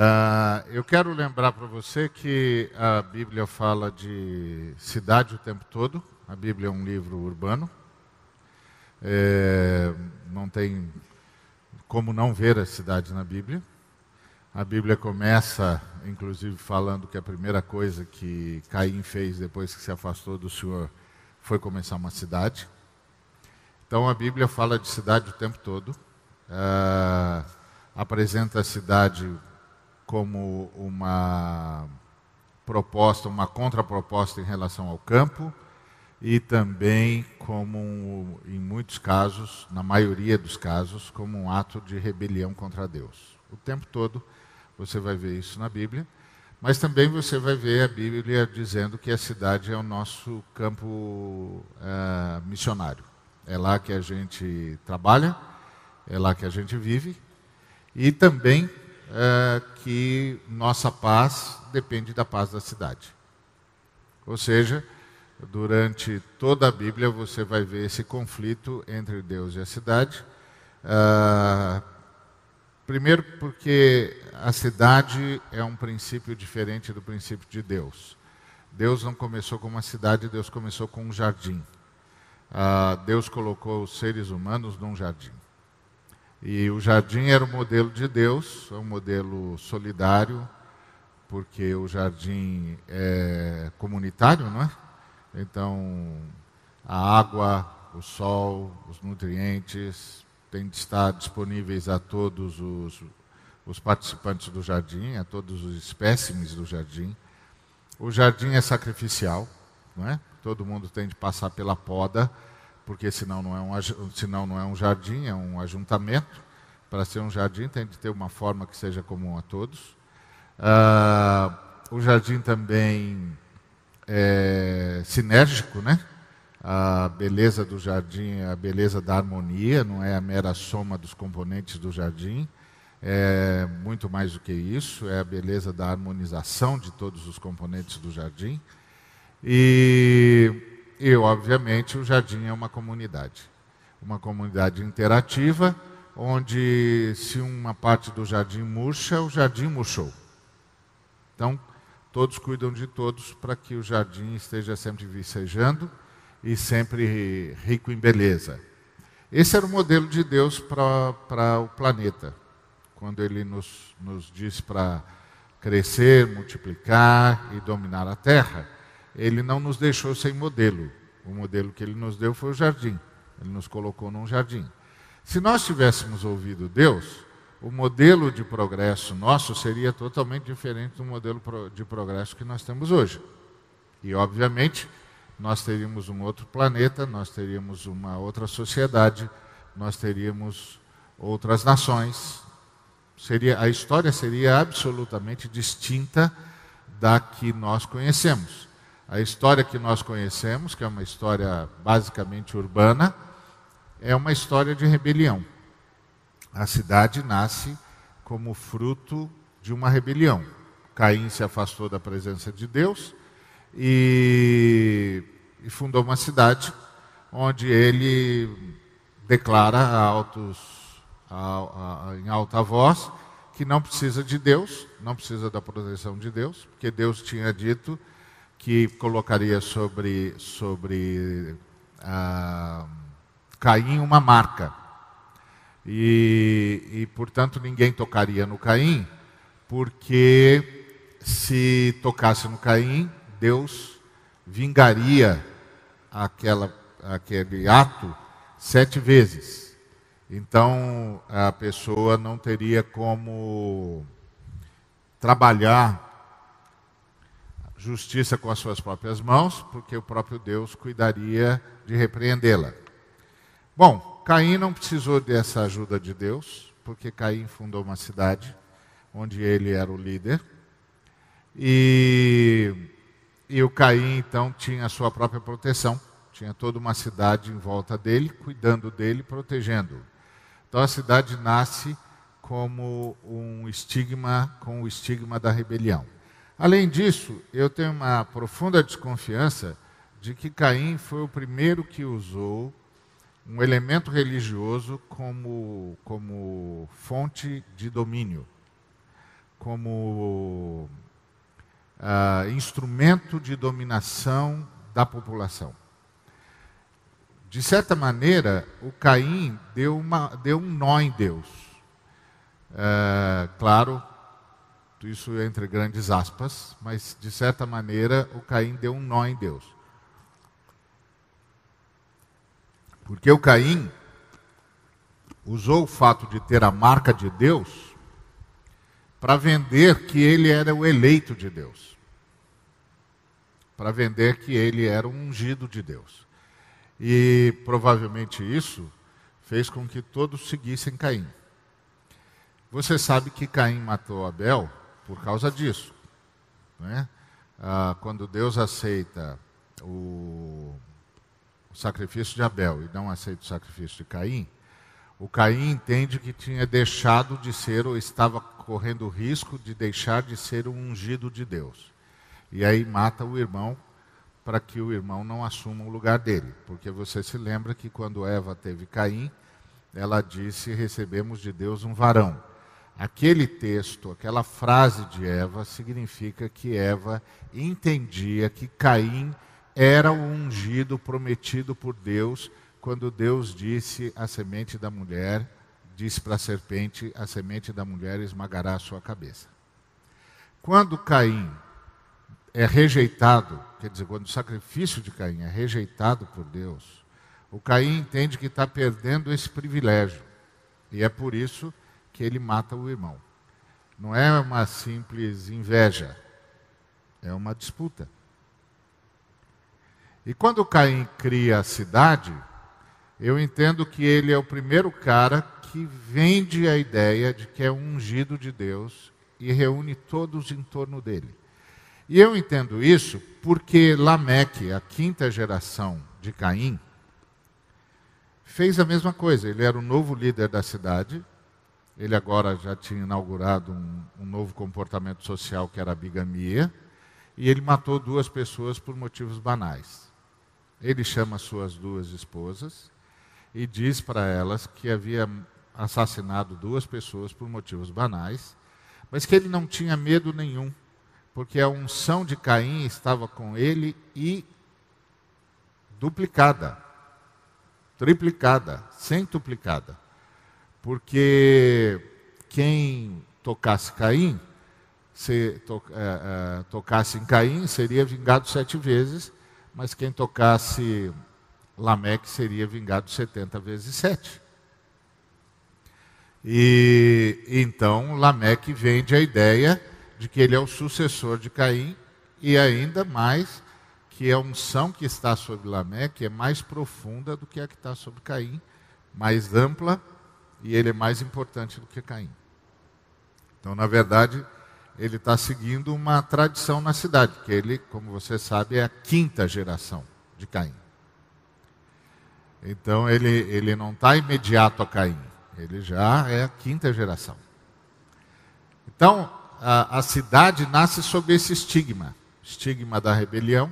Ah, eu quero lembrar para você que a Bíblia fala de cidade o tempo todo. A Bíblia é um livro urbano. É, não tem como não ver a cidade na Bíblia. A Bíblia começa, inclusive, falando que a primeira coisa que Caim fez depois que se afastou do Senhor foi começar uma cidade. Então a Bíblia fala de cidade o tempo todo, uh, apresenta a cidade como uma proposta, uma contraproposta em relação ao campo e também como um, em muitos casos, na maioria dos casos, como um ato de rebelião contra Deus. O tempo todo você vai ver isso na Bíblia, mas também você vai ver a Bíblia dizendo que a cidade é o nosso campo é, missionário. É lá que a gente trabalha, é lá que a gente vive e também é, que nossa paz depende da paz da cidade. Ou seja, durante toda a Bíblia você vai ver esse conflito entre Deus e a cidade. É, primeiro, porque a cidade é um princípio diferente do princípio de Deus. Deus não começou com uma cidade, Deus começou com um jardim. Ah, Deus colocou os seres humanos num jardim. E o jardim era o modelo de Deus, é um modelo solidário, porque o jardim é comunitário, não é? Então, a água, o sol, os nutrientes têm de estar disponíveis a todos os, os participantes do jardim, a todos os espécimes do jardim. O jardim é sacrificial, não é? Todo mundo tem de passar pela poda porque senão não é um, senão não é um jardim, é um ajuntamento. Para ser um jardim tem de ter uma forma que seja comum a todos. Uh, o jardim também é sinérgico, né? A beleza do jardim é a beleza da harmonia, não é a mera soma dos componentes do jardim. É muito mais do que isso, é a beleza da harmonização de todos os componentes do jardim. E eu, obviamente, o Jardim é uma comunidade. Uma comunidade interativa, onde se uma parte do jardim murcha, o jardim murchou. Então, todos cuidam de todos para que o jardim esteja sempre vicejando e sempre rico em beleza. Esse era o modelo de Deus para o planeta, quando ele nos, nos diz para crescer, multiplicar e dominar a terra ele não nos deixou sem modelo. O modelo que ele nos deu foi o jardim. Ele nos colocou num jardim. Se nós tivéssemos ouvido Deus, o modelo de progresso nosso seria totalmente diferente do modelo de progresso que nós temos hoje. E, obviamente, nós teríamos um outro planeta, nós teríamos uma outra sociedade, nós teríamos outras nações. Seria, a história seria absolutamente distinta da que nós conhecemos. A história que nós conhecemos, que é uma história basicamente urbana, é uma história de rebelião. A cidade nasce como fruto de uma rebelião. Caim se afastou da presença de Deus e, e fundou uma cidade onde ele declara a altos, a, a, em alta voz que não precisa de Deus, não precisa da proteção de Deus, porque Deus tinha dito que colocaria sobre, sobre ah, Caim uma marca. E, e, portanto, ninguém tocaria no Caim, porque se tocasse no Caim, Deus vingaria aquela, aquele ato sete vezes. Então, a pessoa não teria como trabalhar justiça com as suas próprias mãos, porque o próprio Deus cuidaria de repreendê-la. Bom, Caim não precisou dessa ajuda de Deus, porque Caim fundou uma cidade onde ele era o líder. E, e o Caim, então, tinha a sua própria proteção. Tinha toda uma cidade em volta dele, cuidando dele, protegendo-o. Então a cidade nasce como um estigma, com o estigma da rebelião. Além disso, eu tenho uma profunda desconfiança de que Caim foi o primeiro que usou um elemento religioso como, como fonte de domínio, como uh, instrumento de dominação da população. De certa maneira, o Caim deu, uma, deu um nó em Deus. Uh, claro isso entre grandes aspas, mas de certa maneira o Caim deu um nó em Deus. Porque o Caim usou o fato de ter a marca de Deus para vender que ele era o eleito de Deus. Para vender que ele era o ungido de Deus. E provavelmente isso fez com que todos seguissem Caim. Você sabe que Caim matou Abel por causa disso. Né? Ah, quando Deus aceita o, o sacrifício de Abel e não aceita o sacrifício de Caim, o Caim entende que tinha deixado de ser ou estava correndo o risco de deixar de ser um ungido de Deus. E aí mata o irmão para que o irmão não assuma o lugar dele. Porque você se lembra que quando Eva teve Caim, ela disse: Recebemos de Deus um varão aquele texto, aquela frase de Eva, significa que Eva entendia que Caim era o ungido prometido por Deus, quando Deus disse à semente da mulher, disse para a serpente: a semente da mulher esmagará a sua cabeça. Quando Caim é rejeitado, quer dizer, quando o sacrifício de Caim é rejeitado por Deus, o Caim entende que está perdendo esse privilégio. E é por isso que que ele mata o irmão. Não é uma simples inveja, é uma disputa. E quando Caim cria a cidade, eu entendo que ele é o primeiro cara que vende a ideia de que é ungido de Deus e reúne todos em torno dele. E eu entendo isso porque Lameque, a quinta geração de Caim, fez a mesma coisa. Ele era o novo líder da cidade, ele agora já tinha inaugurado um, um novo comportamento social que era a bigamia, e ele matou duas pessoas por motivos banais. Ele chama suas duas esposas e diz para elas que havia assassinado duas pessoas por motivos banais, mas que ele não tinha medo nenhum, porque a unção de Caim estava com ele e duplicada, triplicada, centuplicada porque quem tocasse Caim, se to, é, é, tocasse em Caim, seria vingado sete vezes, mas quem tocasse Lameque seria vingado setenta vezes sete. E então Lameque vende a ideia de que ele é o sucessor de Caim e ainda mais que a unção que está sobre Lameque é mais profunda do que a que está sobre Caim, mais ampla e ele é mais importante do que Caim. Então, na verdade, ele está seguindo uma tradição na cidade, que ele, como você sabe, é a quinta geração de Caim. Então, ele, ele não está imediato a Caim, ele já é a quinta geração. Então, a, a cidade nasce sob esse estigma: estigma da rebelião,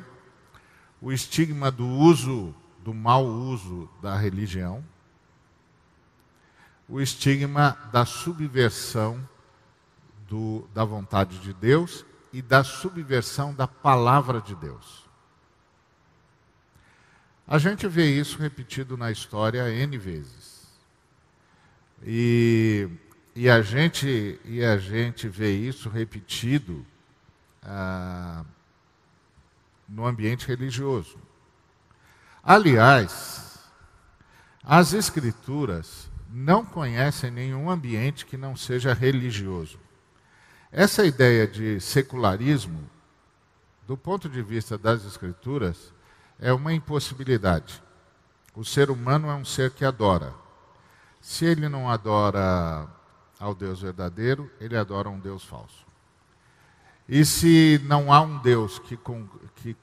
o estigma do uso, do mau uso da religião o estigma da subversão do, da vontade de Deus e da subversão da palavra de Deus. A gente vê isso repetido na história N vezes. E, e, a, gente, e a gente vê isso repetido ah, no ambiente religioso. Aliás, as Escrituras não conhecem nenhum ambiente que não seja religioso. Essa ideia de secularismo, do ponto de vista das Escrituras, é uma impossibilidade. O ser humano é um ser que adora. Se ele não adora ao Deus verdadeiro, ele adora um Deus falso. E se não há um Deus que, que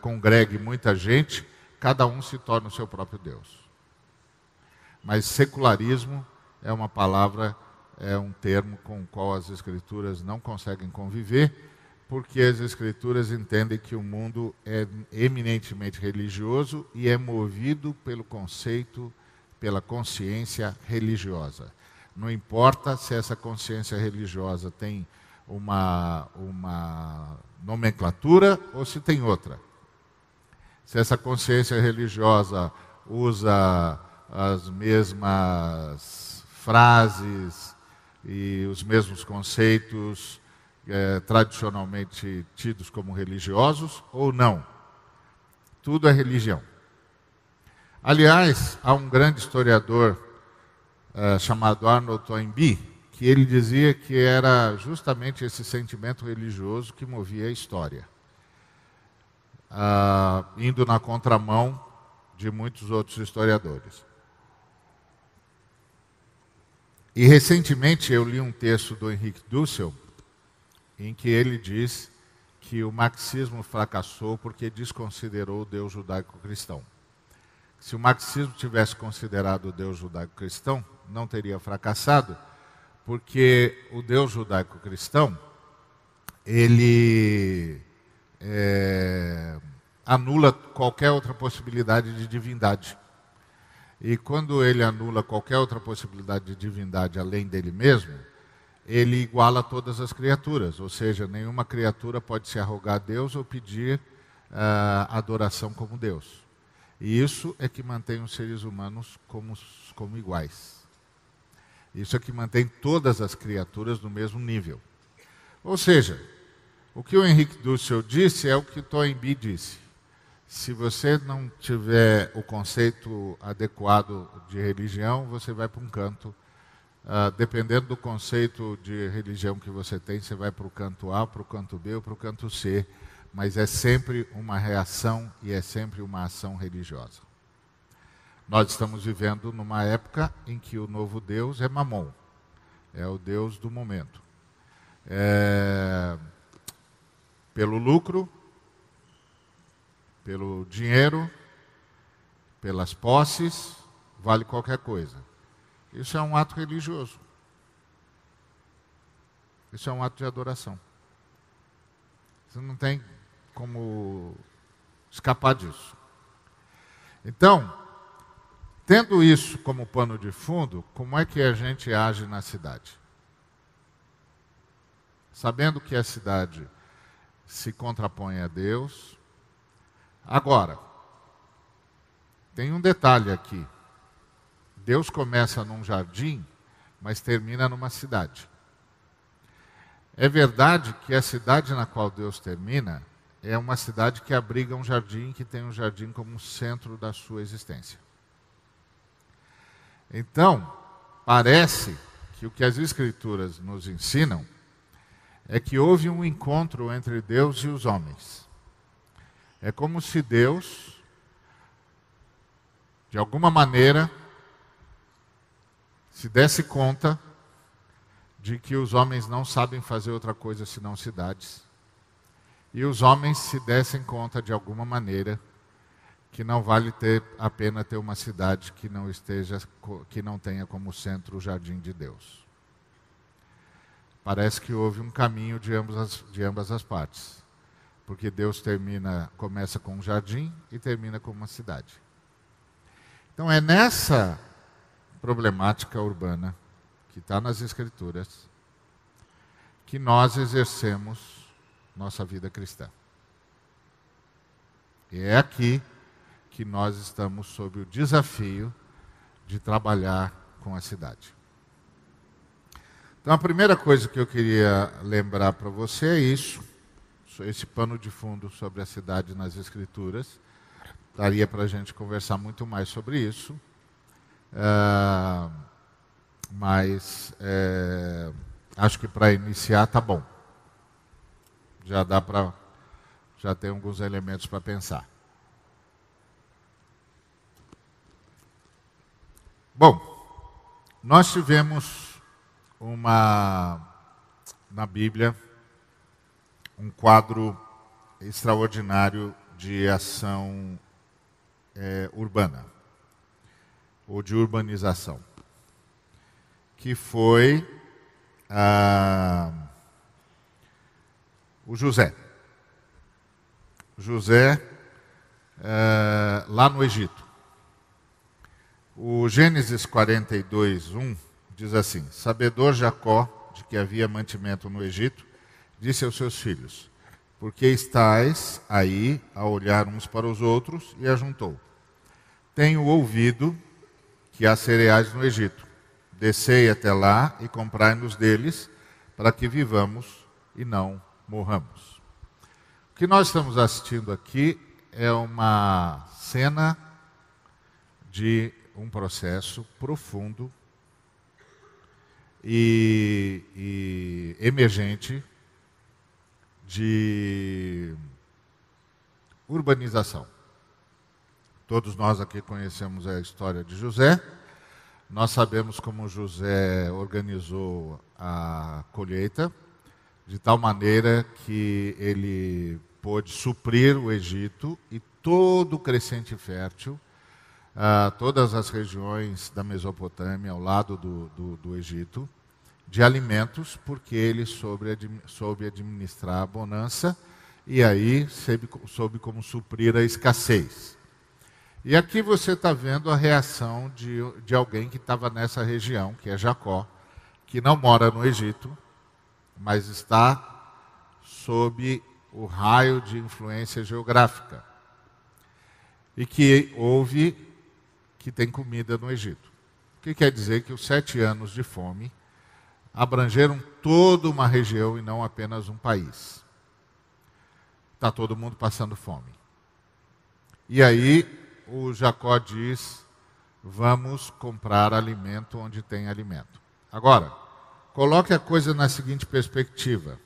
congregue muita gente, cada um se torna o seu próprio Deus. Mas secularismo é uma palavra, é um termo com o qual as escrituras não conseguem conviver, porque as escrituras entendem que o mundo é eminentemente religioso e é movido pelo conceito, pela consciência religiosa. Não importa se essa consciência religiosa tem uma, uma nomenclatura ou se tem outra. Se essa consciência religiosa usa as mesmas frases e os mesmos conceitos é, tradicionalmente tidos como religiosos ou não. Tudo é religião. Aliás, há um grande historiador é, chamado Arnold Toynbee que ele dizia que era justamente esse sentimento religioso que movia a história, ah, indo na contramão de muitos outros historiadores. E recentemente eu li um texto do Henrique Dussel em que ele diz que o marxismo fracassou porque desconsiderou o Deus judaico-cristão. Se o marxismo tivesse considerado o Deus judaico-cristão, não teria fracassado, porque o Deus judaico-cristão ele é, anula qualquer outra possibilidade de divindade. E quando ele anula qualquer outra possibilidade de divindade além dele mesmo, ele iguala todas as criaturas, ou seja, nenhuma criatura pode se arrogar a Deus ou pedir uh, adoração como Deus. E isso é que mantém os seres humanos como, como iguais. Isso é que mantém todas as criaturas no mesmo nível. Ou seja, o que o Henrique Dussel disse é o que Toynbee disse. Se você não tiver o conceito adequado de religião, você vai para um canto. Uh, dependendo do conceito de religião que você tem, você vai para o canto A, para o canto B ou para o canto C. Mas é sempre uma reação e é sempre uma ação religiosa. Nós estamos vivendo numa época em que o novo Deus é Mamon, é o Deus do momento. É, pelo lucro, pelo dinheiro, pelas posses, vale qualquer coisa. Isso é um ato religioso. Isso é um ato de adoração. Você não tem como escapar disso. Então, tendo isso como pano de fundo, como é que a gente age na cidade? Sabendo que a cidade se contrapõe a Deus, Agora, tem um detalhe aqui. Deus começa num jardim, mas termina numa cidade. É verdade que a cidade na qual Deus termina é uma cidade que abriga um jardim, que tem um jardim como centro da sua existência. Então, parece que o que as Escrituras nos ensinam é que houve um encontro entre Deus e os homens. É como se Deus, de alguma maneira, se desse conta de que os homens não sabem fazer outra coisa senão cidades. E os homens se dessem conta, de alguma maneira, que não vale ter, a pena ter uma cidade que não esteja, que não tenha como centro o jardim de Deus. Parece que houve um caminho de ambas as, de ambas as partes. Porque Deus termina, começa com um jardim e termina com uma cidade. Então é nessa problemática urbana que está nas Escrituras que nós exercemos nossa vida cristã. E é aqui que nós estamos sob o desafio de trabalhar com a cidade. Então, a primeira coisa que eu queria lembrar para você é isso esse pano de fundo sobre a cidade nas Escrituras. Daria para a gente conversar muito mais sobre isso. Ah, mas é, acho que para iniciar tá bom. Já dá para. Já tem alguns elementos para pensar. Bom, nós tivemos uma. Na Bíblia, um quadro extraordinário de ação é, urbana ou de urbanização, que foi ah, o José. José, é, lá no Egito. O Gênesis 42, 1 diz assim: Sabedor Jacó de que havia mantimento no Egito, disse aos seus filhos: Porque estáis aí a olhar uns para os outros? E ajuntou: Tenho ouvido que há cereais no Egito. Descei até lá e comprai-nos deles, para que vivamos e não morramos. O que nós estamos assistindo aqui é uma cena de um processo profundo e, e emergente de urbanização. Todos nós aqui conhecemos a história de José. Nós sabemos como José organizou a colheita, de tal maneira que ele pôde suprir o Egito e todo o crescente fértil, uh, todas as regiões da Mesopotâmia ao lado do, do, do Egito de alimentos, porque ele soube administrar a bonança e aí soube como suprir a escassez. E aqui você está vendo a reação de, de alguém que estava nessa região, que é Jacó, que não mora no Egito, mas está sob o raio de influência geográfica. E que houve que tem comida no Egito. O que quer dizer que os sete anos de fome abrangeram toda uma região e não apenas um país. Está todo mundo passando fome. E aí o Jacó diz: vamos comprar alimento onde tem alimento. Agora, coloque a coisa na seguinte perspectiva.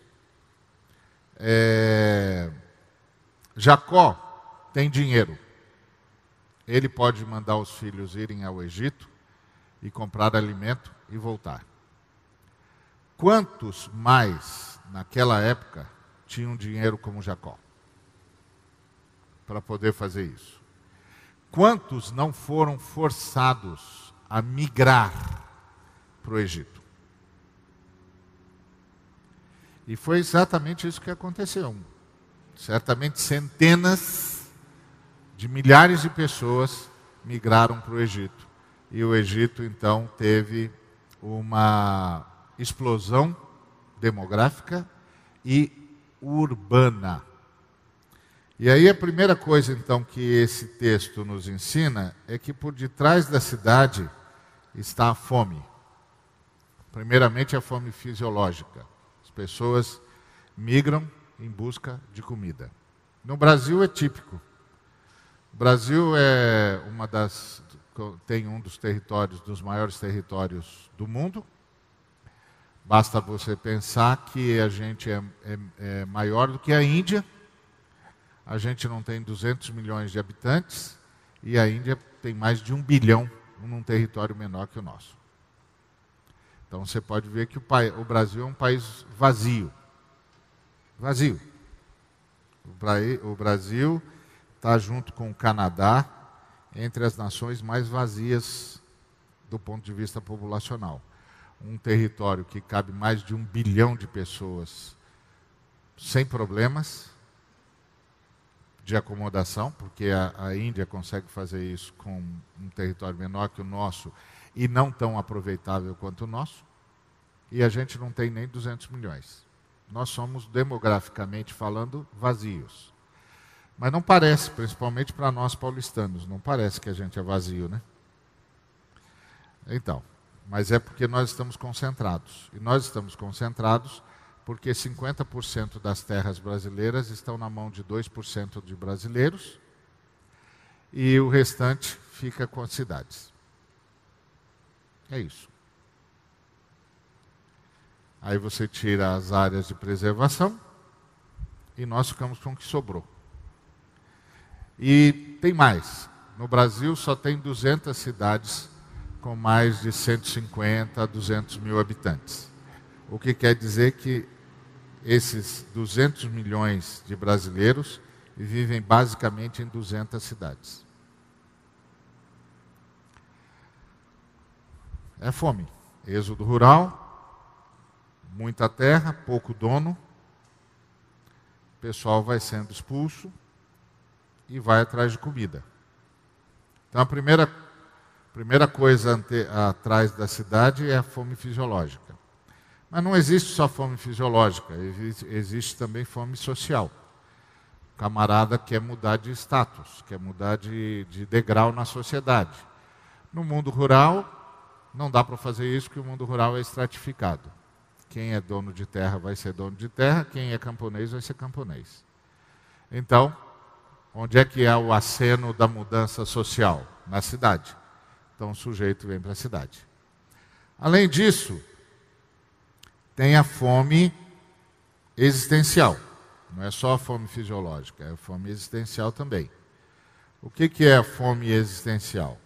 É... Jacó tem dinheiro. Ele pode mandar os filhos irem ao Egito e comprar alimento e voltar. Quantos mais naquela época tinham dinheiro como Jacó para poder fazer isso? Quantos não foram forçados a migrar para o Egito? E foi exatamente isso que aconteceu. Certamente centenas de milhares de pessoas migraram para o Egito. E o Egito então teve uma explosão demográfica e urbana. E aí a primeira coisa então que esse texto nos ensina é que por detrás da cidade está a fome. Primeiramente a fome fisiológica. As pessoas migram em busca de comida. No Brasil é típico. O Brasil é uma das tem um dos territórios dos maiores territórios do mundo Basta você pensar que a gente é, é, é, maior do que a Índia, a gente não tem 200 milhões de habitantes e a Índia tem mais de um bilhão num território menor que o nosso. Então você pode ver que o, pai, o Brasil é um país vazio. Vazio. O, o Brasil está junto com o Canadá entre as nações mais vazias do ponto de vista populacional um território que cabe mais de um bilhão de pessoas sem problemas de acomodação, porque a, a Índia consegue fazer isso com um território menor que o nosso e não tão aproveitável quanto o nosso, e a gente não tem nem 200 milhões. Nós somos, demograficamente falando, vazios. Mas não parece, principalmente para nós paulistanos, não parece que a gente é vazio, né? Então, mas é porque nós estamos concentrados. E nós estamos concentrados porque 50% das terras brasileiras estão na mão de 2% de brasileiros e o restante fica com as cidades. É isso. Aí você tira as áreas de preservação e nós ficamos com o que sobrou. E tem mais. No Brasil só tem 200 cidades com mais de 150 a 200 mil habitantes. O que quer dizer que esses 200 milhões de brasileiros vivem basicamente em 200 cidades. É fome, êxodo rural, muita terra, pouco dono, o pessoal vai sendo expulso e vai atrás de comida. Então a primeira primeira coisa ante, atrás da cidade é a fome fisiológica. Mas não existe só fome fisiológica, existe, existe também fome social. O camarada quer mudar de status, quer mudar de, de degrau na sociedade. No mundo rural, não dá para fazer isso, porque o mundo rural é estratificado. Quem é dono de terra vai ser dono de terra, quem é camponês vai ser camponês. Então, onde é que é o aceno da mudança social? Na cidade. Então o sujeito vem para a cidade. Além disso, tem a fome existencial. Não é só a fome fisiológica, é a fome existencial também. O que, que é a fome existencial?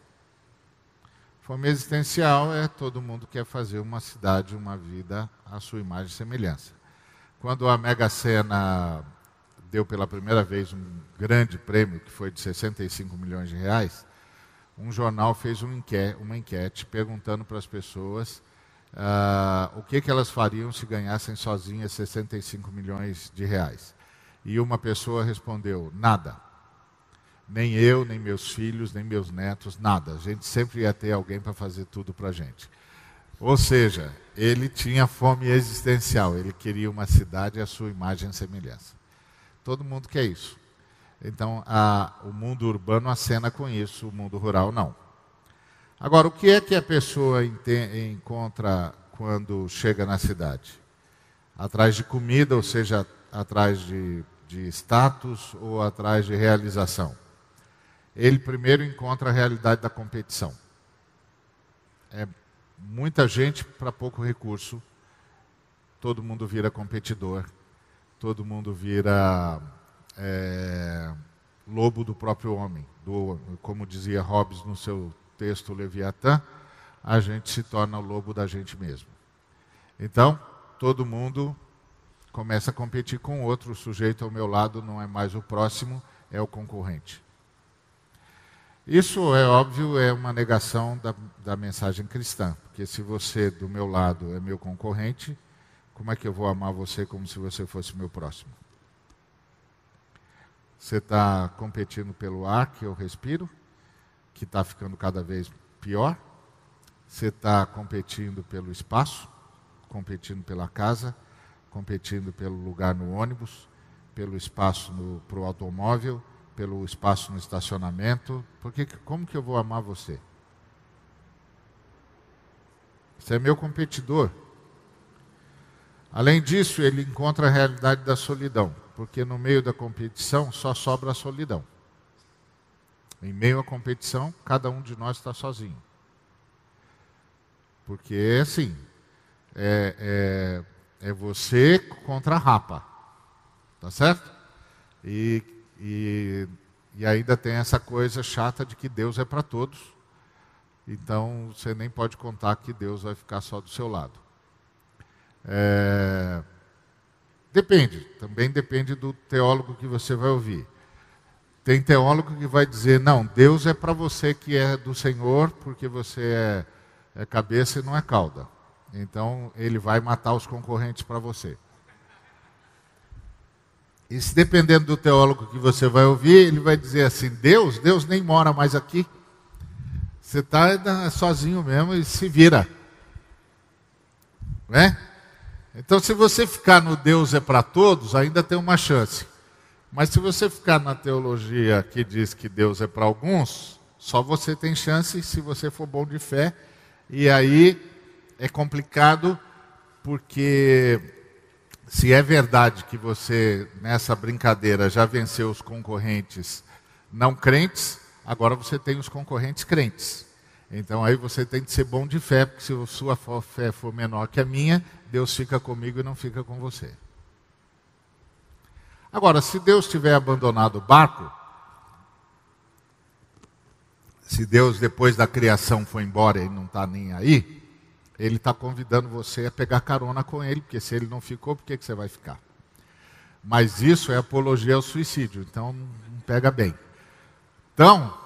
Fome existencial é todo mundo quer fazer uma cidade, uma vida à sua imagem e semelhança. Quando a Mega Sena deu pela primeira vez um grande prêmio, que foi de 65 milhões de reais, um jornal fez um enquete, uma enquete perguntando para as pessoas uh, o que, que elas fariam se ganhassem sozinhas 65 milhões de reais. E uma pessoa respondeu: nada. Nem eu, nem meus filhos, nem meus netos, nada. A gente sempre ia ter alguém para fazer tudo para a gente. Ou seja, ele tinha fome existencial, ele queria uma cidade à sua imagem e semelhança. Todo mundo quer isso. Então, a, o mundo urbano acena com isso, o mundo rural não. Agora, o que é que a pessoa encontra quando chega na cidade? Atrás de comida, ou seja, atrás de, de status ou atrás de realização? Ele primeiro encontra a realidade da competição. É muita gente para pouco recurso, todo mundo vira competidor, todo mundo vira é, lobo do próprio homem, do, como dizia Hobbes no seu texto Leviatã, a gente se torna o lobo da gente mesmo. Então, todo mundo começa a competir com o outro, o sujeito ao meu lado não é mais o próximo, é o concorrente. Isso, é óbvio, é uma negação da, da mensagem cristã, porque se você do meu lado é meu concorrente, como é que eu vou amar você como se você fosse meu próximo? Você está competindo pelo ar que eu respiro, que está ficando cada vez pior. Você está competindo pelo espaço, competindo pela casa, competindo pelo lugar no ônibus, pelo espaço para o automóvel, pelo espaço no estacionamento. Porque como que eu vou amar você? Você é meu competidor. Além disso, ele encontra a realidade da solidão porque no meio da competição só sobra a solidão. Em meio à competição, cada um de nós está sozinho. Porque assim, é, é, é você contra a rapa. Tá certo? E, e, e ainda tem essa coisa chata de que Deus é para todos. Então você nem pode contar que Deus vai ficar só do seu lado. É, Depende, também depende do teólogo que você vai ouvir. Tem teólogo que vai dizer: não, Deus é para você que é do Senhor, porque você é, é cabeça e não é cauda. Então ele vai matar os concorrentes para você. E se dependendo do teólogo que você vai ouvir, ele vai dizer assim: Deus, Deus nem mora mais aqui. Você está é, sozinho mesmo e se vira. Né? Então, se você ficar no Deus é para todos, ainda tem uma chance. Mas se você ficar na teologia que diz que Deus é para alguns, só você tem chance se você for bom de fé. E aí é complicado, porque se é verdade que você, nessa brincadeira, já venceu os concorrentes não crentes, agora você tem os concorrentes crentes. Então aí você tem que ser bom de fé, porque se a sua fé for menor que a minha, Deus fica comigo e não fica com você. Agora, se Deus tiver abandonado o barco, se Deus depois da criação foi embora e não está nem aí, Ele está convidando você a pegar carona com Ele, porque se Ele não ficou, por que, que você vai ficar? Mas isso é apologia ao suicídio, então não pega bem. Então,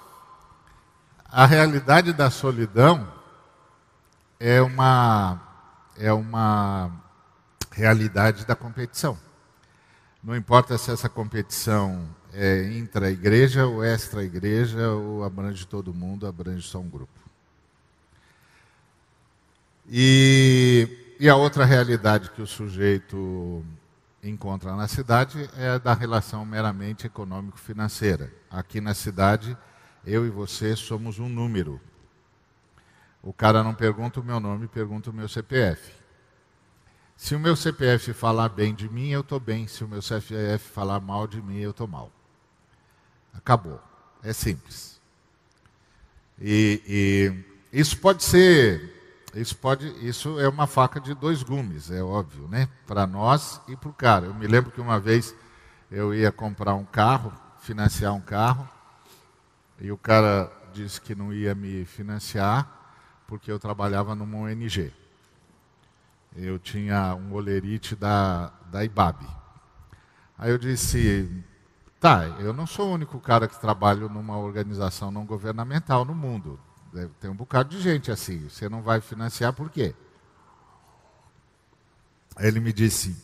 a realidade da solidão é uma é uma realidade da competição. Não importa se essa competição é intra-igreja ou extra-igreja, ou abrange todo mundo, abrange só um grupo. E, e a outra realidade que o sujeito encontra na cidade é da relação meramente econômico-financeira. Aqui na cidade, eu e você somos um número o cara não pergunta o meu nome, pergunta o meu CPF. Se o meu CPF falar bem de mim, eu estou bem. Se o meu CPF falar mal de mim, eu estou mal. Acabou. É simples. E, e, isso pode ser, isso pode, isso é uma faca de dois gumes, é óbvio, né? Para nós e para o cara. Eu me lembro que uma vez eu ia comprar um carro, financiar um carro, e o cara disse que não ia me financiar porque eu trabalhava numa ONG. Eu tinha um olerite da, da IBAB. Aí eu disse, tá, eu não sou o único cara que trabalha numa organização não governamental no mundo. Tem um bocado de gente assim. Você não vai financiar por quê? Aí ele me disse,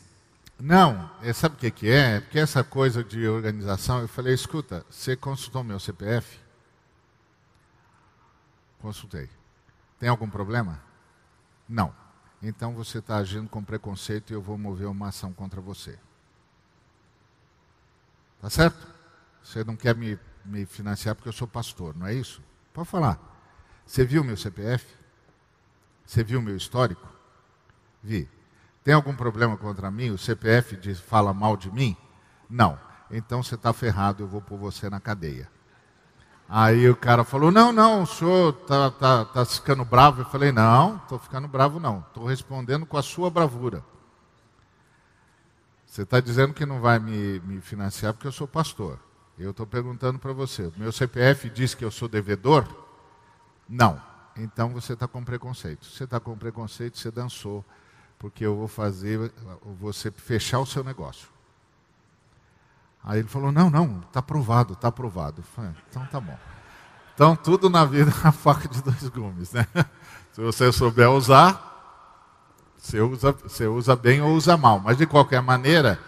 não, é, sabe o que, que é? É porque essa coisa de organização, eu falei, escuta, você consultou meu CPF? Consultei. Tem algum problema? Não. Então você está agindo com preconceito e eu vou mover uma ação contra você. Tá certo? Você não quer me, me financiar porque eu sou pastor, não é isso? Pode falar. Você viu meu CPF? Você viu meu histórico? Vi. Tem algum problema contra mim? O CPF diz, fala mal de mim? Não. Então você está ferrado, eu vou pôr você na cadeia. Aí o cara falou: Não, não, o senhor tá, tá, tá ficando bravo. Eu falei: Não, estou ficando bravo, não. Estou respondendo com a sua bravura. Você está dizendo que não vai me, me financiar porque eu sou pastor. Eu estou perguntando para você: Meu CPF diz que eu sou devedor? Não. Então você está com preconceito. Você está com preconceito, você dançou, porque eu vou fazer você fechar o seu negócio. Aí ele falou: Não, não, está aprovado, tá está aprovado. Falei, ah, então tá bom. Então, tudo na vida é uma faca de dois gumes, né? Se você souber usar, você usa, você usa bem ou usa mal. Mas, de qualquer maneira,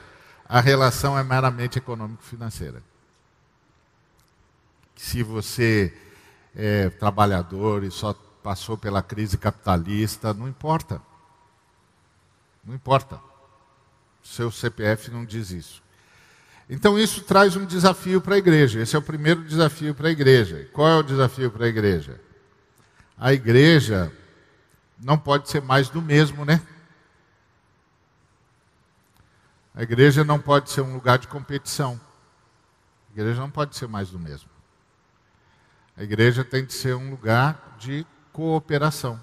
a relação é meramente econômico-financeira. Se você é trabalhador e só passou pela crise capitalista, não importa. Não importa. Seu CPF não diz isso. Então isso traz um desafio para a igreja. Esse é o primeiro desafio para a igreja. Qual é o desafio para a igreja? A igreja não pode ser mais do mesmo, né? A igreja não pode ser um lugar de competição. A igreja não pode ser mais do mesmo. A igreja tem de ser um lugar de cooperação.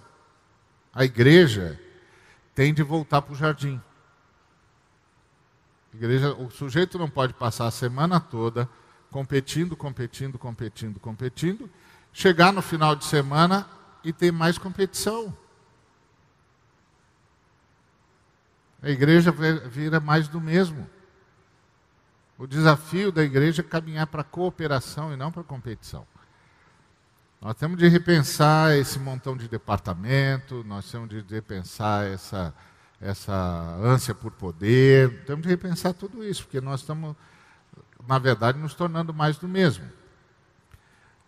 A igreja tem de voltar para o jardim. Igreja, o sujeito não pode passar a semana toda competindo, competindo, competindo, competindo, chegar no final de semana e ter mais competição. A igreja vira mais do mesmo. O desafio da igreja é caminhar para cooperação e não para competição. Nós temos de repensar esse montão de departamento, nós temos de repensar essa essa ânsia por poder. Temos que repensar tudo isso, porque nós estamos, na verdade, nos tornando mais do mesmo.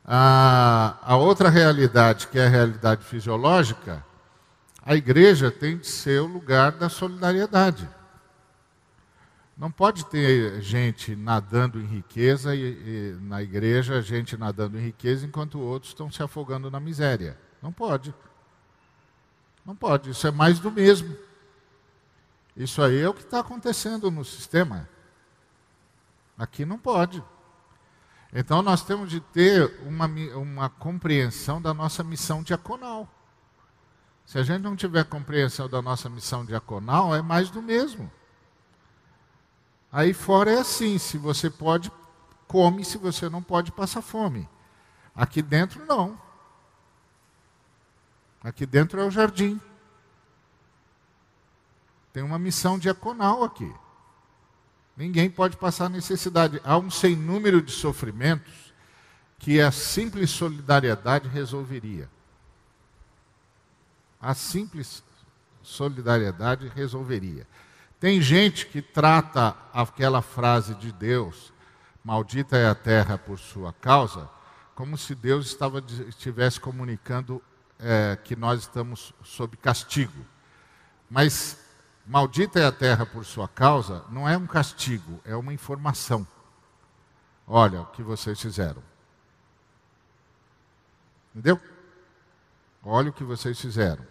A, a outra realidade, que é a realidade fisiológica, a igreja tem de ser o lugar da solidariedade. Não pode ter gente nadando em riqueza e, e, na igreja, gente nadando em riqueza enquanto outros estão se afogando na miséria. Não pode. Não pode, isso é mais do mesmo. Isso aí é o que está acontecendo no sistema. Aqui não pode. Então nós temos de ter uma, uma compreensão da nossa missão diaconal. Se a gente não tiver compreensão da nossa missão diaconal, é mais do mesmo. Aí fora é assim: se você pode, come, se você não pode, passa fome. Aqui dentro, não. Aqui dentro é o jardim. Tem uma missão diaconal aqui. Ninguém pode passar necessidade. Há um sem número de sofrimentos que a simples solidariedade resolveria. A simples solidariedade resolveria. Tem gente que trata aquela frase de Deus, maldita é a terra por sua causa, como se Deus estava, estivesse comunicando é, que nós estamos sob castigo. Mas Maldita é a terra por sua causa, não é um castigo, é uma informação. Olha o que vocês fizeram. Entendeu? Olha o que vocês fizeram.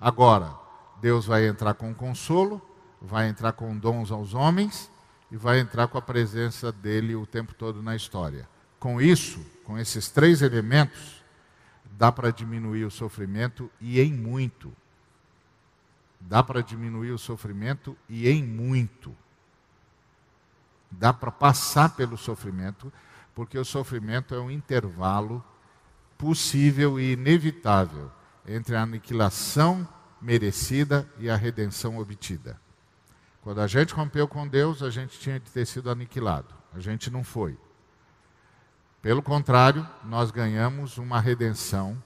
Agora, Deus vai entrar com consolo, vai entrar com dons aos homens e vai entrar com a presença dele o tempo todo na história. Com isso, com esses três elementos, dá para diminuir o sofrimento e em muito. Dá para diminuir o sofrimento e em muito. Dá para passar pelo sofrimento, porque o sofrimento é um intervalo possível e inevitável entre a aniquilação merecida e a redenção obtida. Quando a gente rompeu com Deus, a gente tinha de ter sido aniquilado. A gente não foi. Pelo contrário, nós ganhamos uma redenção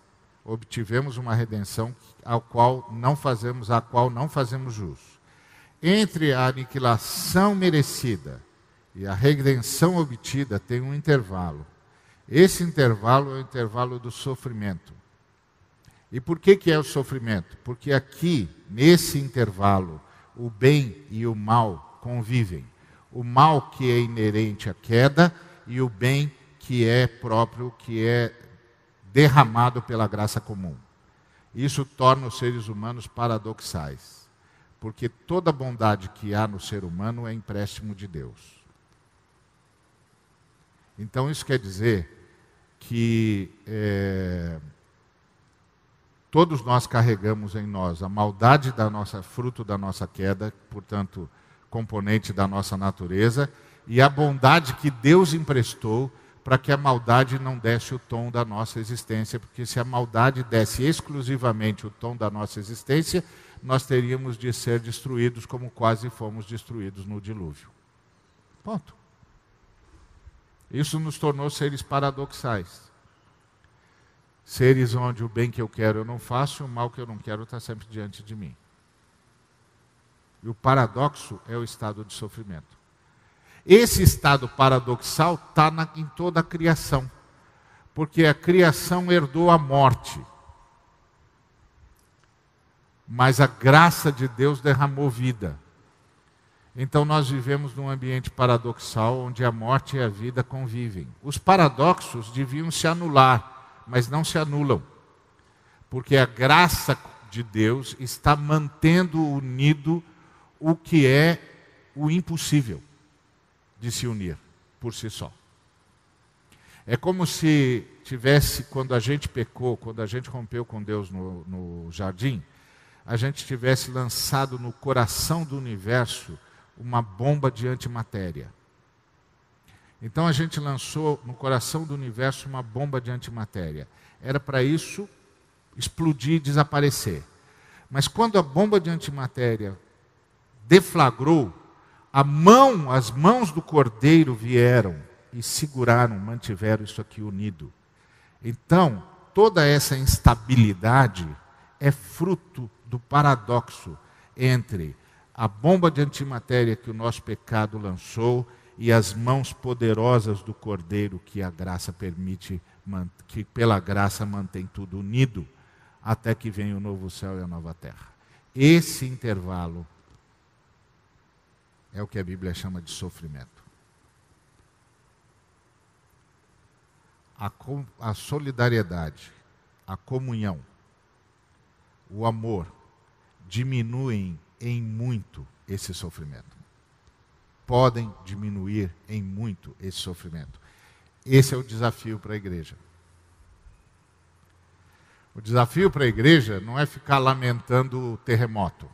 obtivemos uma redenção ao qual não fazemos, a qual não fazemos jus. Entre a aniquilação merecida e a redenção obtida tem um intervalo. Esse intervalo é o intervalo do sofrimento. E por que, que é o sofrimento? Porque aqui, nesse intervalo, o bem e o mal convivem. O mal que é inerente à queda e o bem que é próprio, que é derramado pela graça comum. Isso torna os seres humanos paradoxais, porque toda bondade que há no ser humano é empréstimo de Deus. Então, isso quer dizer que é, todos nós carregamos em nós a maldade da nossa fruto da nossa queda, portanto, componente da nossa natureza, e a bondade que Deus emprestou para que a maldade não desse o tom da nossa existência, porque se a maldade desse exclusivamente o tom da nossa existência, nós teríamos de ser destruídos como quase fomos destruídos no dilúvio. Ponto. Isso nos tornou seres paradoxais. Seres onde o bem que eu quero eu não faço, o mal que eu não quero está sempre diante de mim. E o paradoxo é o estado de sofrimento. Esse estado paradoxal está em toda a criação, porque a criação herdou a morte. Mas a graça de Deus derramou vida. Então nós vivemos num ambiente paradoxal onde a morte e a vida convivem. Os paradoxos deviam se anular, mas não se anulam. Porque a graça de Deus está mantendo unido o que é o impossível de se unir por si só. É como se tivesse, quando a gente pecou, quando a gente rompeu com Deus no, no jardim, a gente tivesse lançado no coração do universo uma bomba de antimatéria. Então a gente lançou no coração do universo uma bomba de antimatéria. Era para isso explodir e desaparecer. Mas quando a bomba de antimatéria deflagrou, a mão, as mãos do cordeiro vieram e seguraram, mantiveram isso aqui unido. Então, toda essa instabilidade é fruto do paradoxo entre a bomba de antimatéria que o nosso pecado lançou e as mãos poderosas do cordeiro que a graça permite que pela graça mantém tudo unido até que venha o novo céu e a nova terra. Esse intervalo é o que a Bíblia chama de sofrimento. A, a solidariedade, a comunhão, o amor diminuem em muito esse sofrimento. Podem diminuir em muito esse sofrimento. Esse é o desafio para a igreja. O desafio para a igreja não é ficar lamentando o terremoto.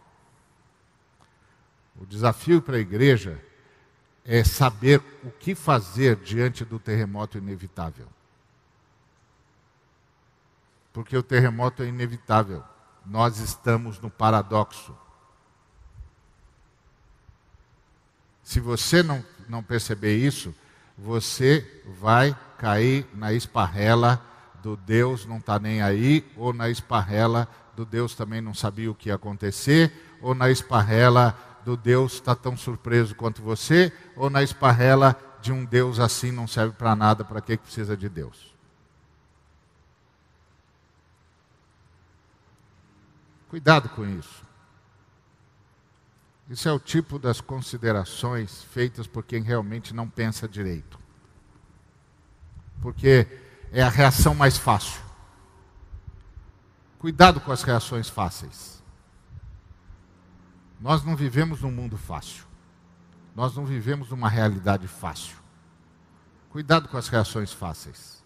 O desafio para a igreja é saber o que fazer diante do terremoto inevitável. Porque o terremoto é inevitável. Nós estamos no paradoxo. Se você não, não perceber isso, você vai cair na esparrela do Deus não está nem aí, ou na esparrela do Deus também não sabia o que ia acontecer, ou na esparrela do Deus está tão surpreso quanto você, ou na esparrela de um Deus assim não serve para nada, para que precisa de Deus? Cuidado com isso. Isso é o tipo das considerações feitas por quem realmente não pensa direito. Porque é a reação mais fácil. Cuidado com as reações fáceis. Nós não vivemos num mundo fácil. Nós não vivemos numa realidade fácil. Cuidado com as reações fáceis.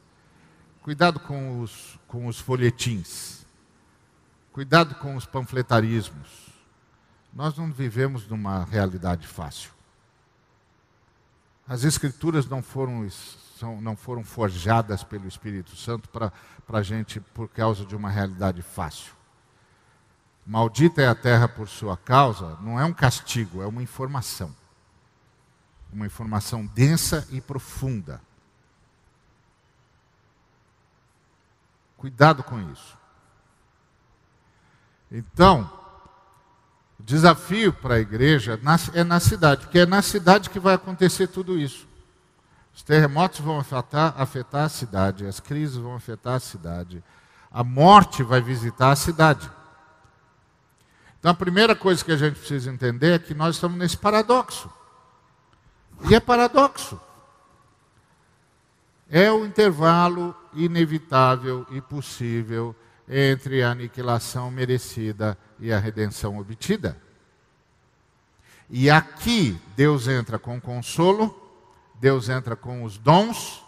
Cuidado com os, com os folhetins. Cuidado com os panfletarismos. Nós não vivemos numa realidade fácil. As Escrituras não foram, são, não foram forjadas pelo Espírito Santo para a gente por causa de uma realidade fácil. Maldita é a terra por sua causa, não é um castigo, é uma informação. Uma informação densa e profunda. Cuidado com isso. Então, o desafio para a igreja é, é na cidade, porque é na cidade que vai acontecer tudo isso. Os terremotos vão afetar, afetar a cidade, as crises vão afetar a cidade, a morte vai visitar a cidade. Então a primeira coisa que a gente precisa entender é que nós estamos nesse paradoxo. E é paradoxo. É o intervalo inevitável e possível entre a aniquilação merecida e a redenção obtida. E aqui Deus entra com consolo, Deus entra com os dons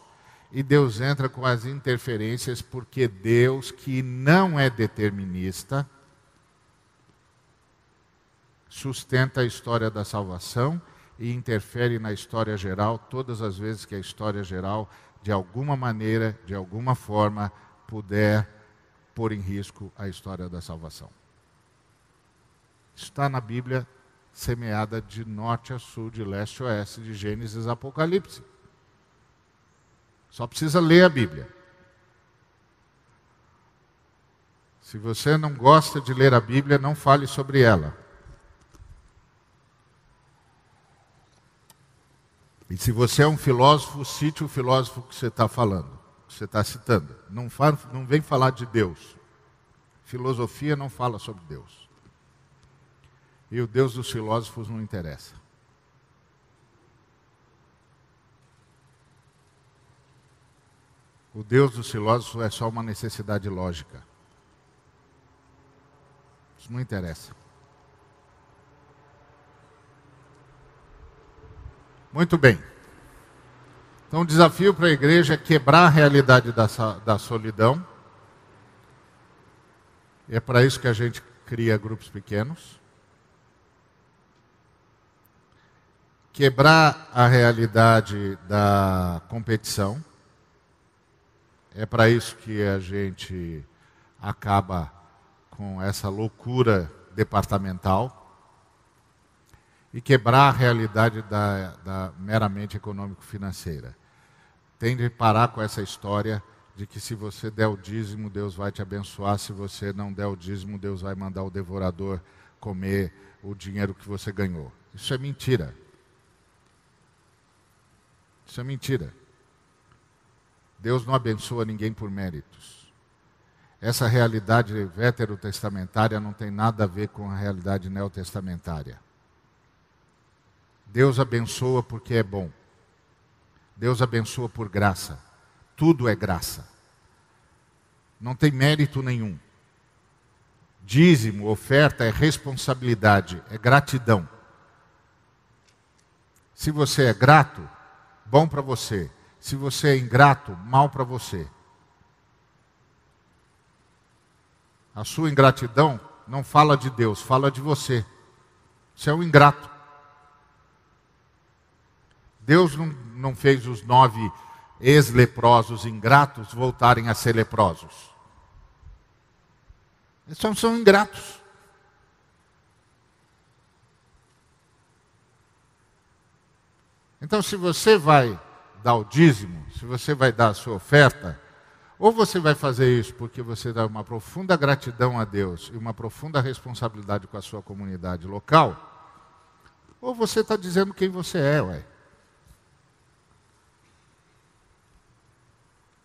e Deus entra com as interferências, porque Deus, que não é determinista, sustenta a história da salvação e interfere na história geral todas as vezes que a história geral, de alguma maneira, de alguma forma, puder pôr em risco a história da salvação. Está na Bíblia semeada de norte a sul, de leste a oeste, de Gênesis a Apocalipse. Só precisa ler a Bíblia. Se você não gosta de ler a Bíblia, não fale sobre ela. E se você é um filósofo, cite o filósofo que você está falando, que você está citando. Não, fala, não vem falar de Deus. Filosofia não fala sobre Deus. E o Deus dos filósofos não interessa. O Deus dos filósofos é só uma necessidade lógica. Isso não interessa. Muito bem. Então, o desafio para a igreja é quebrar a realidade da, da solidão. É para isso que a gente cria grupos pequenos. Quebrar a realidade da competição. É para isso que a gente acaba com essa loucura departamental e quebrar a realidade da, da meramente econômico-financeira. Tem de parar com essa história de que se você der o dízimo, Deus vai te abençoar, se você não der o dízimo, Deus vai mandar o devorador comer o dinheiro que você ganhou. Isso é mentira. Isso é mentira. Deus não abençoa ninguém por méritos. Essa realidade veterotestamentária não tem nada a ver com a realidade neotestamentária. Deus abençoa porque é bom. Deus abençoa por graça. Tudo é graça. Não tem mérito nenhum. Dízimo, oferta é responsabilidade, é gratidão. Se você é grato, bom para você. Se você é ingrato, mal para você. A sua ingratidão não fala de Deus, fala de você. Você é um ingrato. Deus não, não fez os nove ex-leprosos ingratos voltarem a ser leprosos. Eles só são ingratos. Então, se você vai dar o dízimo, se você vai dar a sua oferta, ou você vai fazer isso porque você dá uma profunda gratidão a Deus e uma profunda responsabilidade com a sua comunidade local, ou você está dizendo quem você é, ué.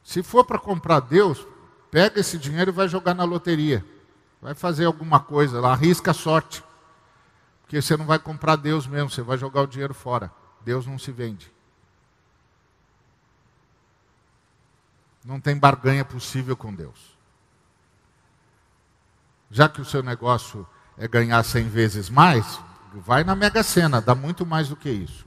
Se for para comprar Deus, pega esse dinheiro e vai jogar na loteria. Vai fazer alguma coisa lá, arrisca a sorte. Porque você não vai comprar Deus mesmo, você vai jogar o dinheiro fora. Deus não se vende. Não tem barganha possível com Deus. Já que o seu negócio é ganhar 100 vezes mais, vai na Mega Sena, dá muito mais do que isso.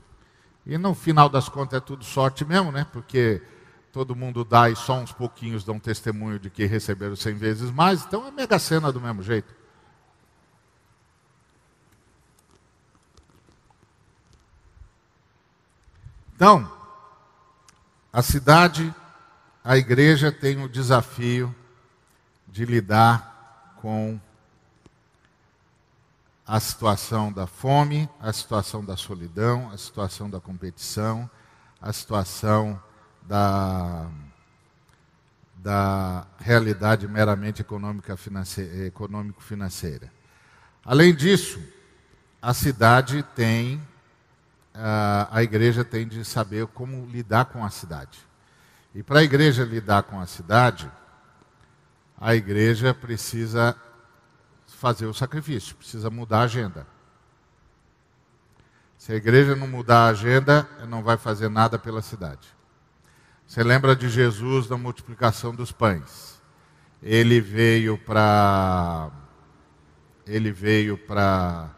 E no final das contas é tudo sorte mesmo, né? Porque todo mundo dá e só uns pouquinhos dão testemunho de que receberam 100 vezes mais, então é mega cena do mesmo jeito. Então, a cidade, a igreja tem o desafio de lidar com a situação da fome, a situação da solidão, a situação da competição, a situação da, da realidade meramente econômico-financeira. Além disso, a cidade tem, a igreja tem de saber como lidar com a cidade. E para a igreja lidar com a cidade, a igreja precisa fazer o sacrifício, precisa mudar a agenda. Se a igreja não mudar a agenda, não vai fazer nada pela cidade. Você lembra de Jesus da multiplicação dos pães? Ele veio para ele veio para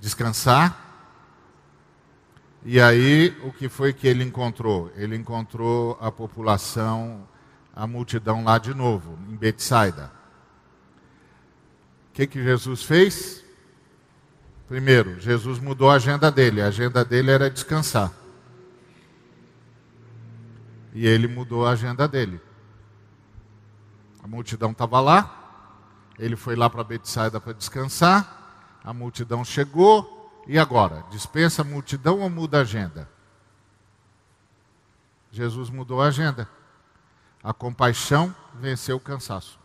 descansar. E aí o que foi que ele encontrou? Ele encontrou a população, a multidão lá de novo, em Betsaida. O que que Jesus fez? Primeiro, Jesus mudou a agenda dele. A agenda dele era descansar. E ele mudou a agenda dele. A multidão estava lá, ele foi lá para Betsaida para descansar, a multidão chegou, e agora? Dispensa a multidão ou muda a agenda? Jesus mudou a agenda. A compaixão venceu o cansaço.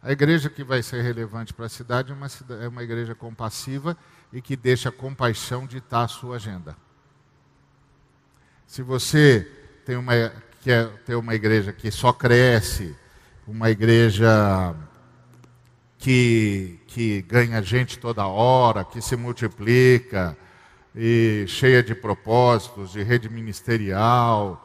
A igreja que vai ser relevante para a cidade é uma, é uma igreja compassiva e que deixa a compaixão ditar tá a sua agenda. Se você tem uma, é ter uma igreja que só cresce, uma igreja que, que ganha gente toda hora, que se multiplica e cheia de propósitos, de rede ministerial,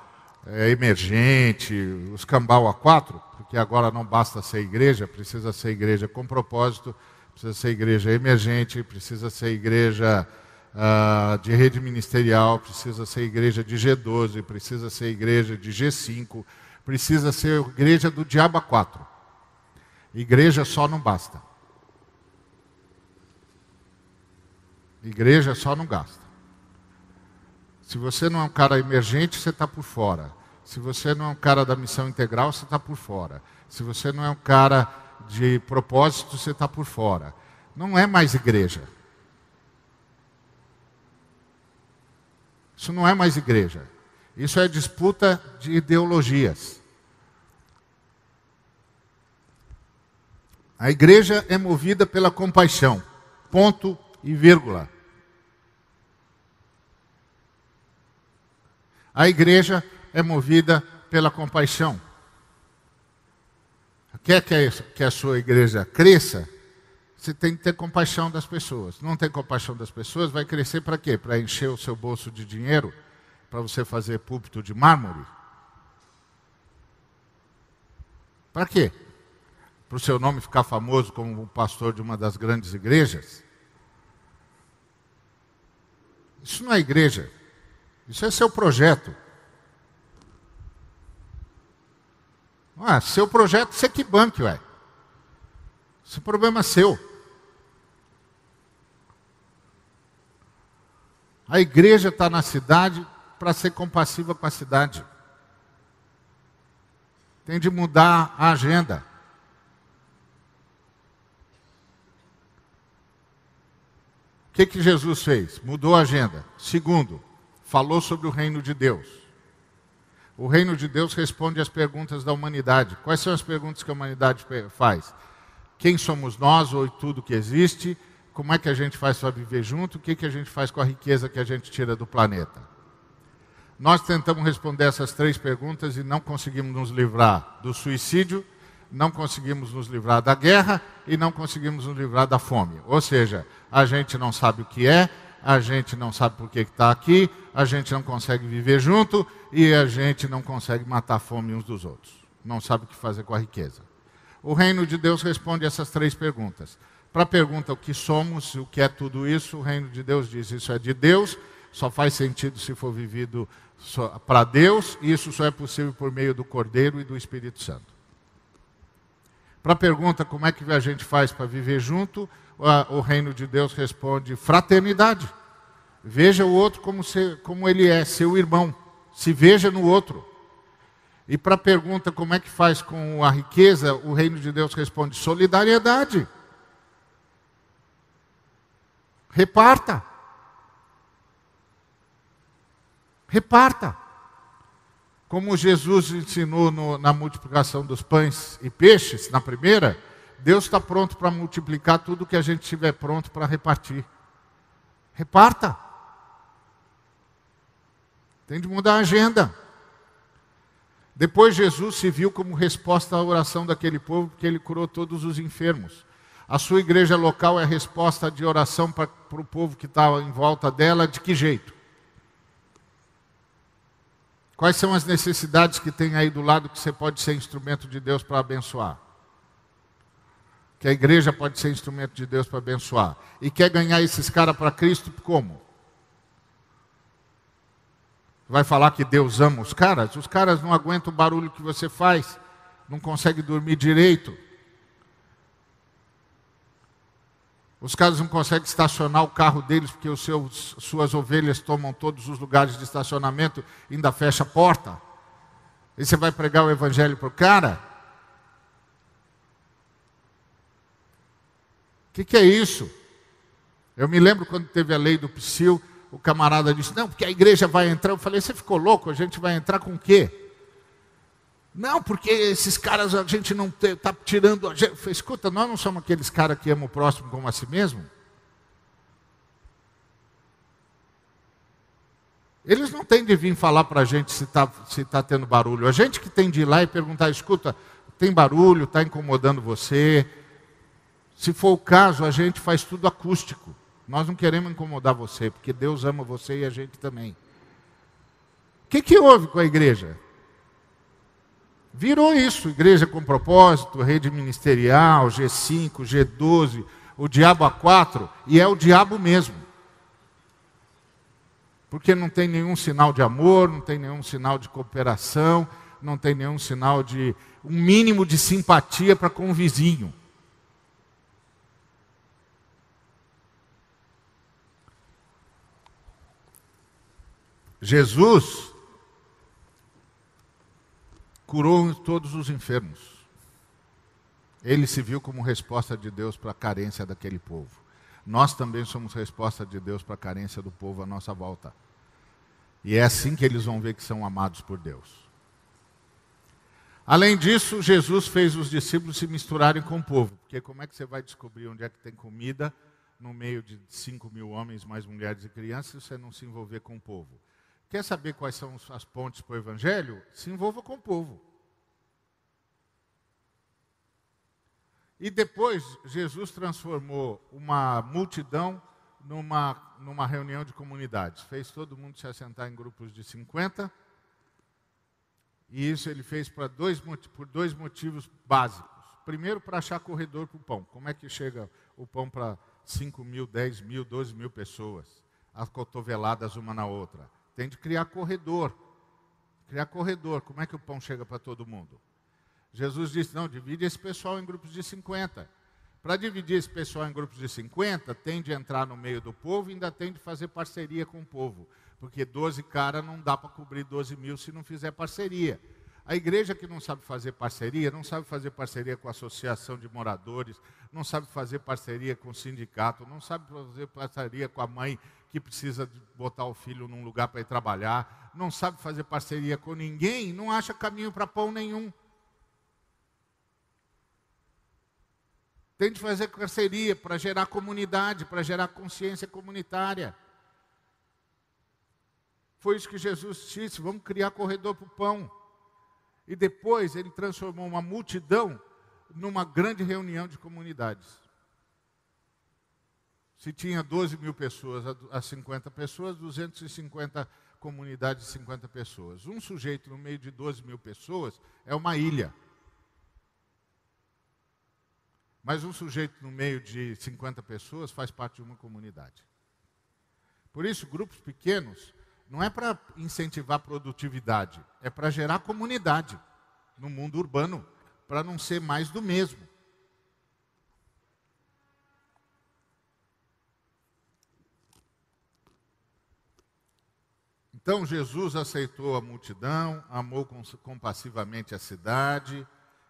é, emergente, os cambau a quatro, porque agora não basta ser igreja, precisa ser igreja com propósito, precisa ser igreja emergente, precisa ser igreja uh, de rede ministerial, precisa ser igreja de G12, precisa ser igreja de G5, precisa ser igreja do Diaba 4. Igreja só não basta. Igreja só não gasta. Se você não é um cara emergente, você está por fora. Se você não é um cara da missão integral, você está por fora. Se você não é um cara de propósito, você está por fora. Não é mais igreja. Isso não é mais igreja. Isso é disputa de ideologias. A igreja é movida pela compaixão. Ponto e vírgula. A igreja é movida pela compaixão. Quer é que a sua igreja cresça? Você tem que ter compaixão das pessoas. Não tem compaixão das pessoas, vai crescer para quê? Para encher o seu bolso de dinheiro? Para você fazer púlpito de mármore? Para quê? Para o seu nome ficar famoso como pastor de uma das grandes igrejas? Isso não é igreja. Isso é seu projeto. Ah, seu projeto você que banque, ué. Esse problema é seu. A igreja está na cidade para ser compassiva com a cidade. Tem de mudar a agenda. O que, que Jesus fez? Mudou a agenda. Segundo, falou sobre o reino de Deus. O reino de Deus responde às perguntas da humanidade. Quais são as perguntas que a humanidade faz? Quem somos nós ou tudo que existe? como é que a gente faz para viver junto, o que, que a gente faz com a riqueza que a gente tira do planeta. Nós tentamos responder essas três perguntas e não conseguimos nos livrar do suicídio, não conseguimos nos livrar da guerra e não conseguimos nos livrar da fome. Ou seja, a gente não sabe o que é, a gente não sabe por que está aqui, a gente não consegue viver junto e a gente não consegue matar a fome uns dos outros. Não sabe o que fazer com a riqueza. O reino de Deus responde essas três perguntas. Para a pergunta o que somos, o que é tudo isso, o reino de Deus diz: isso é de Deus, só faz sentido se for vivido para Deus, e isso só é possível por meio do Cordeiro e do Espírito Santo. Para a pergunta como é que a gente faz para viver junto, o reino de Deus responde: fraternidade. Veja o outro como, se, como ele é, seu irmão. Se veja no outro. E para a pergunta como é que faz com a riqueza, o reino de Deus responde: solidariedade. Reparta. Reparta. Como Jesus ensinou no, na multiplicação dos pães e peixes, na primeira, Deus está pronto para multiplicar tudo que a gente tiver pronto para repartir. Reparta. Tem de mudar a agenda. Depois Jesus se viu como resposta à oração daquele povo, porque ele curou todos os enfermos. A sua igreja local é resposta de oração para, para o povo que está em volta dela, de que jeito? Quais são as necessidades que tem aí do lado que você pode ser instrumento de Deus para abençoar? Que a igreja pode ser instrumento de Deus para abençoar. E quer ganhar esses caras para Cristo como? Vai falar que Deus ama os caras? Os caras não aguentam o barulho que você faz, não conseguem dormir direito Os caras não conseguem estacionar o carro deles porque os seus, suas ovelhas tomam todos os lugares de estacionamento e ainda fecha a porta. E você vai pregar o evangelho para o cara? O que, que é isso? Eu me lembro quando teve a lei do psil, o camarada disse, não, porque a igreja vai entrar. Eu falei, você ficou louco? A gente vai entrar com o quê? Não, porque esses caras a gente não está tirando. A gente, escuta, nós não somos aqueles caras que amam o próximo como a si mesmo? Eles não têm de vir falar para a gente se está se tá tendo barulho. A gente que tem de ir lá e perguntar: escuta, tem barulho, está incomodando você? Se for o caso, a gente faz tudo acústico. Nós não queremos incomodar você, porque Deus ama você e a gente também. O que, que houve com a igreja? Virou isso, igreja com propósito, rede ministerial, G5, G12, o diabo a quatro, e é o diabo mesmo. Porque não tem nenhum sinal de amor, não tem nenhum sinal de cooperação, não tem nenhum sinal de um mínimo de simpatia para com o vizinho. Jesus curou todos os enfermos. Ele se viu como resposta de Deus para a carência daquele povo. Nós também somos resposta de Deus para a carência do povo à nossa volta. E é assim que eles vão ver que são amados por Deus. Além disso, Jesus fez os discípulos se misturarem com o povo, porque como é que você vai descobrir onde é que tem comida no meio de 5 mil homens, mais mulheres e crianças, se você não se envolver com o povo? Quer saber quais são as pontes para o Evangelho? Se envolva com o povo. E depois, Jesus transformou uma multidão numa, numa reunião de comunidades. Fez todo mundo se assentar em grupos de 50. E isso ele fez para dois, por dois motivos básicos. Primeiro, para achar corredor para o pão. Como é que chega o pão para 5 mil, 10 mil, 12 mil pessoas, acotoveladas uma na outra? tem de criar corredor. Criar corredor. Como é que o pão chega para todo mundo? Jesus disse: não, divide esse pessoal em grupos de 50. Para dividir esse pessoal em grupos de 50, tem de entrar no meio do povo e ainda tem de fazer parceria com o povo. Porque 12 caras não dá para cobrir 12 mil se não fizer parceria. A igreja que não sabe fazer parceria, não sabe fazer parceria com a associação de moradores, não sabe fazer parceria com o sindicato, não sabe fazer parceria com a mãe que precisa botar o filho num lugar para ir trabalhar, não sabe fazer parceria com ninguém, não acha caminho para pão nenhum. Tem de fazer parceria para gerar comunidade, para gerar consciência comunitária. Foi isso que Jesus disse: vamos criar corredor para o pão. E depois ele transformou uma multidão numa grande reunião de comunidades. Se tinha 12 mil pessoas a 50 pessoas, 250 comunidades de 50 pessoas. Um sujeito no meio de 12 mil pessoas é uma ilha. Mas um sujeito no meio de 50 pessoas faz parte de uma comunidade. Por isso, grupos pequenos não é para incentivar produtividade, é para gerar comunidade no mundo urbano, para não ser mais do mesmo. Então Jesus aceitou a multidão, amou compassivamente a cidade,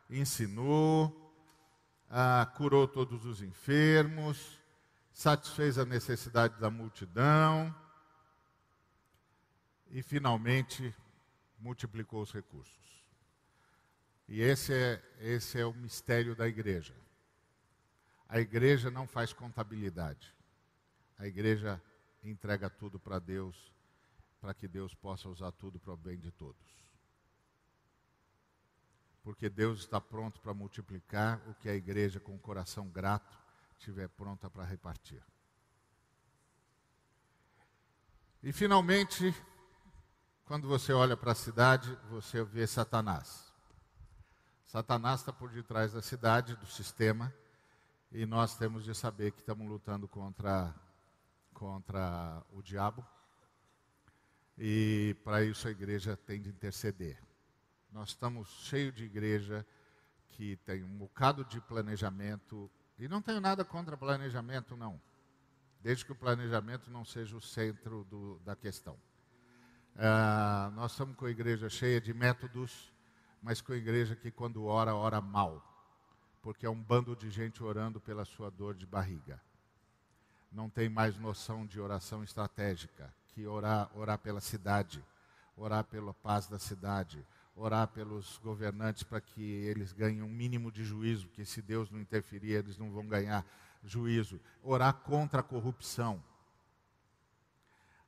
ensinou, ah, curou todos os enfermos, satisfez a necessidade da multidão e finalmente multiplicou os recursos. E esse é, esse é o mistério da igreja. A igreja não faz contabilidade. A igreja entrega tudo para Deus para que Deus possa usar tudo para o bem de todos. Porque Deus está pronto para multiplicar o que a igreja, com o coração grato, estiver pronta para repartir. E finalmente, quando você olha para a cidade, você vê Satanás. Satanás está por detrás da cidade, do sistema, e nós temos de saber que estamos lutando contra, contra o diabo e para isso a igreja tem de interceder. Nós estamos cheios de igreja que tem um bocado de planejamento, e não tenho nada contra planejamento, não, desde que o planejamento não seja o centro do, da questão. Ah, nós estamos com a igreja cheia de métodos, mas com a igreja que quando ora, ora mal, porque é um bando de gente orando pela sua dor de barriga. Não tem mais noção de oração estratégica que orar, orar pela cidade, orar pela paz da cidade, orar pelos governantes para que eles ganhem um mínimo de juízo, que se Deus não interferir, eles não vão ganhar juízo, orar contra a corrupção.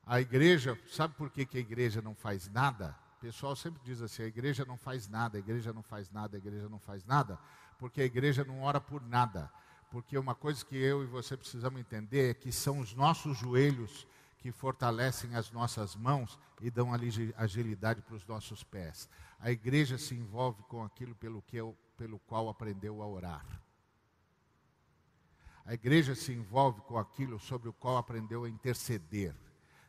A igreja, sabe por que, que a igreja não faz nada? O pessoal sempre diz assim: a igreja não faz nada, a igreja não faz nada, a igreja não faz nada, porque a igreja não ora por nada. Porque uma coisa que eu e você precisamos entender é que são os nossos joelhos que fortalecem as nossas mãos e dão agilidade para os nossos pés. A igreja se envolve com aquilo pelo, que, pelo qual aprendeu a orar. A igreja se envolve com aquilo sobre o qual aprendeu a interceder.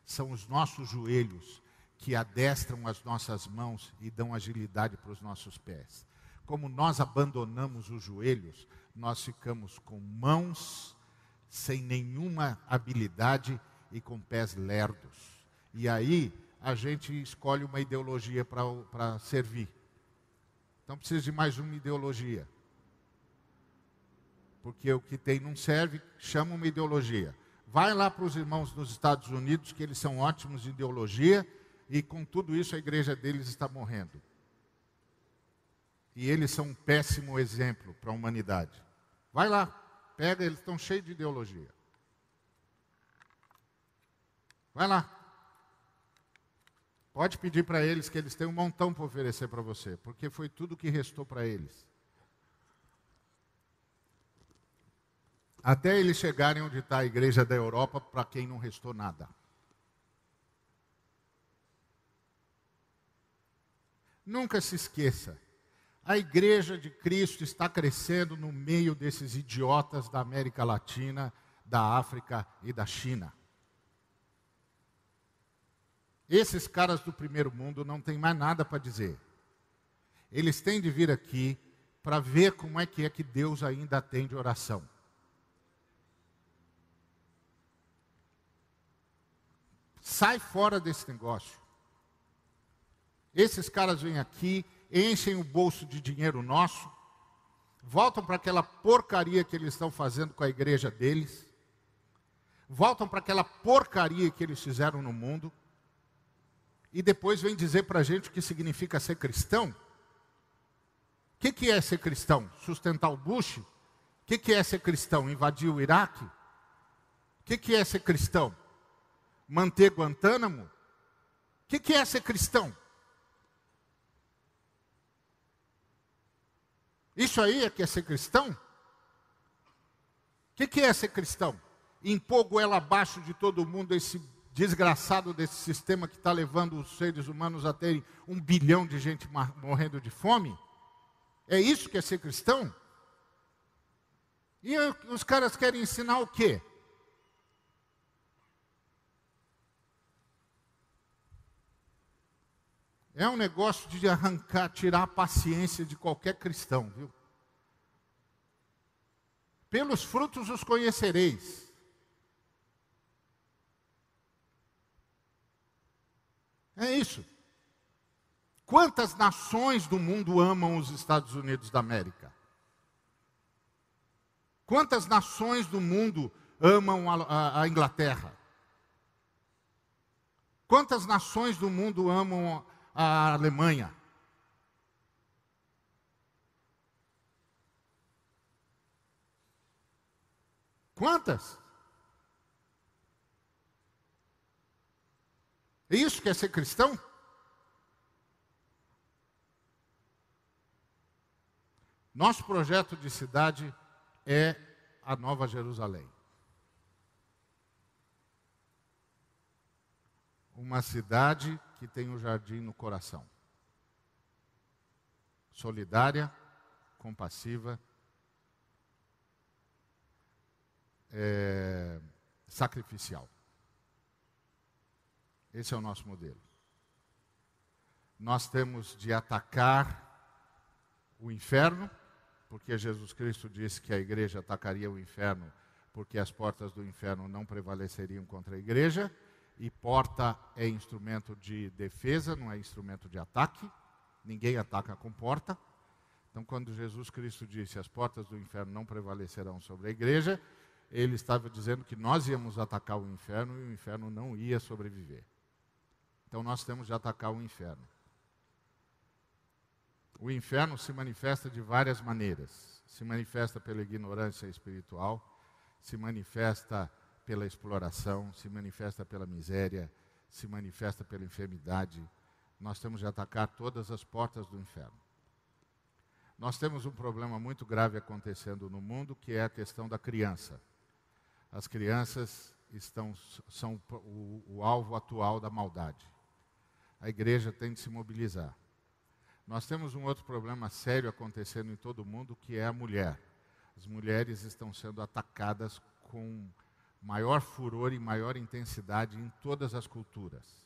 São os nossos joelhos que adestram as nossas mãos e dão agilidade para os nossos pés. Como nós abandonamos os joelhos, nós ficamos com mãos sem nenhuma habilidade e com pés lerdos. E aí a gente escolhe uma ideologia para servir. Então precisa de mais uma ideologia. Porque o que tem não serve, chama uma ideologia. Vai lá para os irmãos nos Estados Unidos, que eles são ótimos de ideologia, e com tudo isso a igreja deles está morrendo. E eles são um péssimo exemplo para a humanidade. Vai lá, pega, eles estão cheios de ideologia. Vai lá. Pode pedir para eles que eles têm um montão para oferecer para você, porque foi tudo que restou para eles. Até eles chegarem onde está a igreja da Europa, para quem não restou nada. Nunca se esqueça, a igreja de Cristo está crescendo no meio desses idiotas da América Latina, da África e da China. Esses caras do primeiro mundo não têm mais nada para dizer. Eles têm de vir aqui para ver como é que é que Deus ainda atende oração. Sai fora desse negócio. Esses caras vêm aqui, enchem o bolso de dinheiro nosso, voltam para aquela porcaria que eles estão fazendo com a igreja deles, voltam para aquela porcaria que eles fizeram no mundo e depois vem dizer para a gente o que significa ser cristão? O que, que é ser cristão? Sustentar o Bush? O que, que é ser cristão? Invadir o Iraque? O que, que é ser cristão? Manter Guantánamo? O que, que é ser cristão? Isso aí é que é ser cristão? O que, que é ser cristão? Impor goela abaixo de todo mundo esse desgraçado desse sistema que está levando os seres humanos a terem um bilhão de gente morrendo de fome? É isso que é ser cristão? E os caras querem ensinar o quê? É um negócio de arrancar, tirar a paciência de qualquer cristão, viu? Pelos frutos os conhecereis. É isso. Quantas nações do mundo amam os Estados Unidos da América? Quantas nações do mundo amam a, a, a Inglaterra? Quantas nações do mundo amam a Alemanha? Quantas? É isso quer é ser cristão? Nosso projeto de cidade é a Nova Jerusalém. Uma cidade que tem o um jardim no coração. Solidária, compassiva, é, sacrificial. Esse é o nosso modelo. Nós temos de atacar o inferno, porque Jesus Cristo disse que a igreja atacaria o inferno, porque as portas do inferno não prevaleceriam contra a igreja, e porta é instrumento de defesa, não é instrumento de ataque. Ninguém ataca com porta. Então, quando Jesus Cristo disse as portas do inferno não prevalecerão sobre a igreja, ele estava dizendo que nós íamos atacar o inferno e o inferno não ia sobreviver. Então nós temos de atacar o inferno. O inferno se manifesta de várias maneiras. Se manifesta pela ignorância espiritual, se manifesta pela exploração, se manifesta pela miséria, se manifesta pela enfermidade. Nós temos de atacar todas as portas do inferno. Nós temos um problema muito grave acontecendo no mundo, que é a questão da criança. As crianças estão, são o, o alvo atual da maldade a igreja tem de se mobilizar. Nós temos um outro problema sério acontecendo em todo o mundo, que é a mulher. As mulheres estão sendo atacadas com maior furor e maior intensidade em todas as culturas.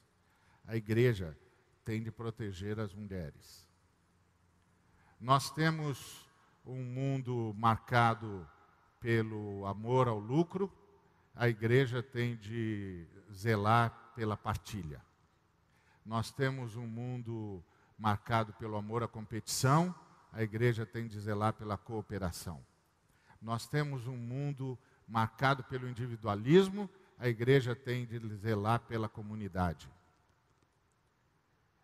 A igreja tem de proteger as mulheres. Nós temos um mundo marcado pelo amor ao lucro, a igreja tem de zelar pela partilha. Nós temos um mundo marcado pelo amor à competição, a igreja tem de zelar pela cooperação. Nós temos um mundo marcado pelo individualismo, a igreja tem de zelar pela comunidade.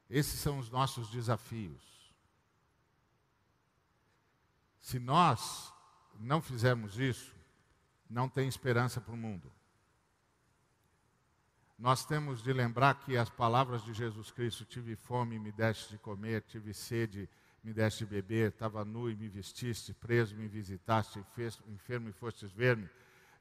Esses são os nossos desafios. Se nós não fizermos isso, não tem esperança para o mundo. Nós temos de lembrar que as palavras de Jesus Cristo, tive fome, me deste de comer, tive sede, me deste de beber, estava nu e me vestiste, preso, me visitaste, enfermo e fostes ver-me,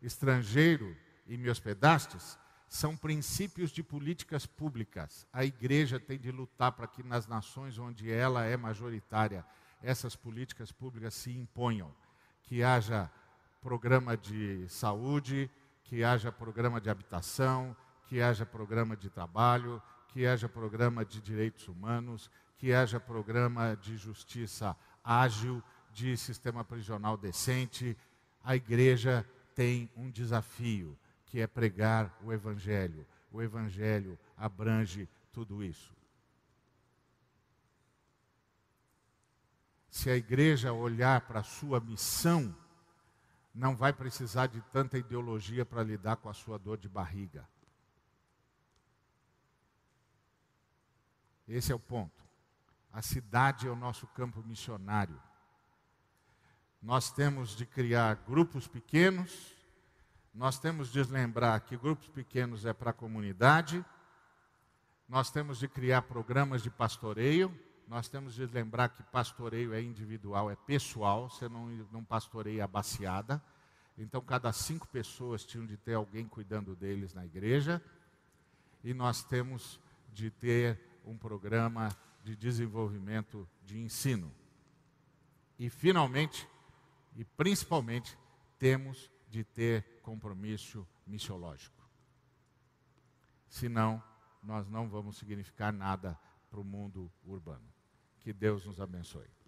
estrangeiro e me hospedastes, são princípios de políticas públicas. A igreja tem de lutar para que nas nações onde ela é majoritária, essas políticas públicas se imponham. Que haja programa de saúde, que haja programa de habitação, que haja programa de trabalho, que haja programa de direitos humanos, que haja programa de justiça ágil, de sistema prisional decente. A igreja tem um desafio, que é pregar o evangelho. O evangelho abrange tudo isso. Se a igreja olhar para a sua missão, não vai precisar de tanta ideologia para lidar com a sua dor de barriga. Esse é o ponto. A cidade é o nosso campo missionário. Nós temos de criar grupos pequenos, nós temos de lembrar que grupos pequenos é para a comunidade, nós temos de criar programas de pastoreio, nós temos de lembrar que pastoreio é individual, é pessoal, você não, não pastoreia a baciada. Então, cada cinco pessoas tinham de ter alguém cuidando deles na igreja. E nós temos de ter um programa de desenvolvimento de ensino. E, finalmente, e principalmente, temos de ter compromisso missiológico. Senão, nós não vamos significar nada para o mundo urbano. Que Deus nos abençoe.